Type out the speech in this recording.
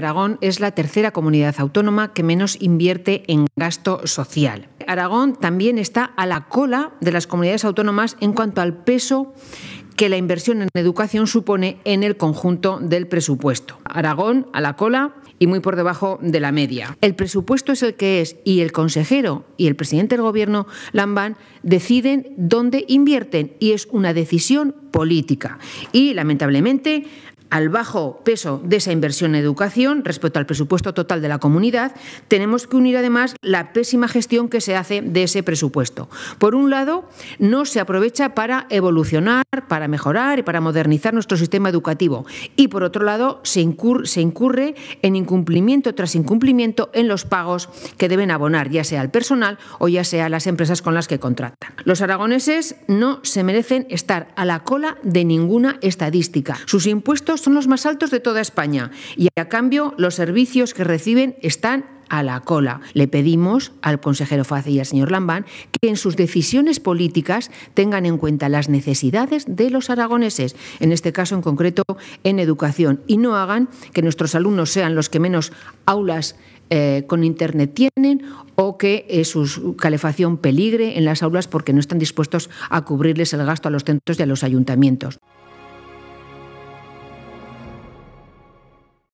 Aragón es la tercera comunidad autónoma que menos invierte en gasto social. Aragón también está a la cola de las comunidades autónomas en cuanto al peso que la inversión en educación supone en el conjunto del presupuesto. Aragón a la cola y muy por debajo de la media. El presupuesto es el que es y el consejero y el presidente del gobierno Lambán deciden dónde invierten y es una decisión política. Y lamentablemente al bajo peso de esa inversión en educación respecto al presupuesto total de la comunidad, tenemos que unir además la pésima gestión que se hace de ese presupuesto. Por un lado, no se aprovecha para evolucionar, para mejorar y para modernizar nuestro sistema educativo. Y por otro lado, se incurre, en incumplimiento tras incumplimiento en los pagos que deben abonar, ya sea al personal o ya sea a las empresas con las que contratan. Los aragoneses no se merecen estar a la cola de ninguna estadística. Sus impuestos son los más altos de toda España y a cambio los servicios que reciben están a la cola. Le pedimos al consejero Fácil y al señor Lambán que en sus decisiones políticas tengan en cuenta las necesidades de los aragoneses, en este caso en concreto en educación, y no hagan que nuestros alumnos sean los que menos aulas eh, con internet tienen o que eh, su calefacción peligre en las aulas porque no están dispuestos a cubrirles el gasto a los centros y a los ayuntamientos.